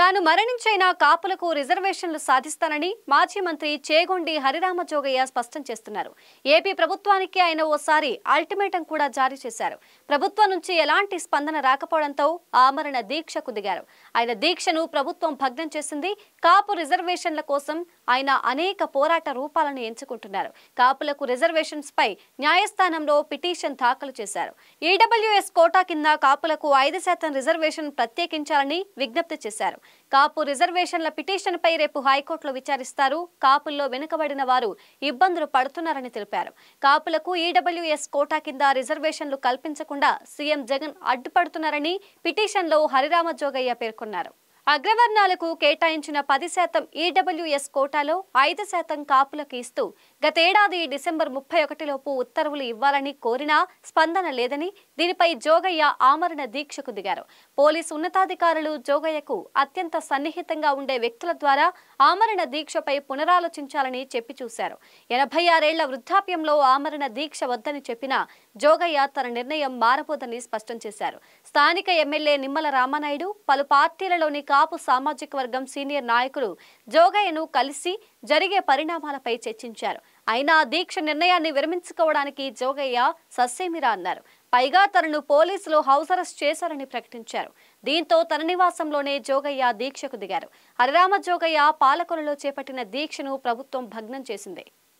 తాను మరణించైనా కాపులకు రిజర్వేషన్లు సాధిస్తానని మాజీ మంత్రి చేగొండి హరిరామ జోగయ్య స్పష్టం చేస్తున్నారు ఏపీ ప్రభుత్వానికి ఆయన ఓసారి అల్టిమేటం కూడా జారీ చేశారు ప్రభుత్వం నుంచి ఎలాంటి స్పందన రాకపోవడంతో ఆమరణ దీక్షకు దిగారు ఆయన దీక్షను ప్రభుత్వం భగ్నం చేసింది కాపు రిజర్వేషన్ల కోసం ఆయన అనేక పోరాట రూపాలను ఎంచుకుంటున్నారు కాపులకు రిజర్వేషన్స్ పై న్యాయస్థానంలో పిటిషన్ దాఖలు చేశారు ఈడబ్ల్యూఎస్ కోటా కింద కాపులకు ఐదు శాతం రిజర్వేషన్ ప్రత్యేకించాలని విజ్ఞప్తి చేశారు కాపు రిజర్వేషన్ల పిటిషన్పై రేపు హైకోర్టులో విచారిస్తారు కాపుల్లో వెనుకబడిన వారు ఇబ్బందులు పడుతున్నారని తెలిపారు కాపులకు ఈడబ్ల్యూఎస్ కోటా కింద రిజర్వేషన్లు కల్పించకుండా సీఎం జగన్ అడ్డుపడుతున్నారని పిటిషన్లో హరిరామ జోగయ్య పేర్కొన్నారు అగ్రవర్ణాలకు కేటాయించిన పది శాతం ఈడబ్ల్యూఎస్ e కోటాలో ఐదు శాతం కాపులకు ఇస్తూ గతేడాది డిసెంబర్ ముప్పై ఒకటిలోపు ఉత్తర్వులు ఇవ్వాలని కోరినా స్పందన లేదని దీనిపై జోగయ్య ఆమరణ దీక్షకు దిగారు పోలీసు ఉన్నతాధికారులు జోగయ్యకు అత్యంత సన్నిహితంగా ఉండే వ్యక్తుల ద్వారా ఆమరణ దీక్షపై పునరాలోచించాలని చెప్పి చూశారు ఎనభై ఆరేళ్ల వృద్ధాప్యంలో ఆమరణ దీక్ష వద్దని చెప్పినా జోగయ్య తన నిర్ణయం మారబోదని స్పష్టం చేశారు స్థానిక ఎమ్మెల్యే నిమ్మల రామానాయుడు పలు పార్టీలలోని కాపు సామాజిక వర్గం సీనియర్ నాయకులు జోగయ్యను కలిసి జరిగే పరిణామాలపై చర్చించారు అయినా దీక్ష నిర్ణయాన్ని విరమించుకోవడానికి జోగయ్య సస్సేమిరా అన్నారు పైగా తనను పోలీసులు హౌస్ అరెస్ట్ చేశారని ప్రకటించారు దీంతో తన నివాసంలోనే జోగయ్య దీక్షకు దిగారు హరిరామ జోగయ్య పాలకొలలో చేపట్టిన దీక్షను ప్రభుత్వం భగ్నం చేసింది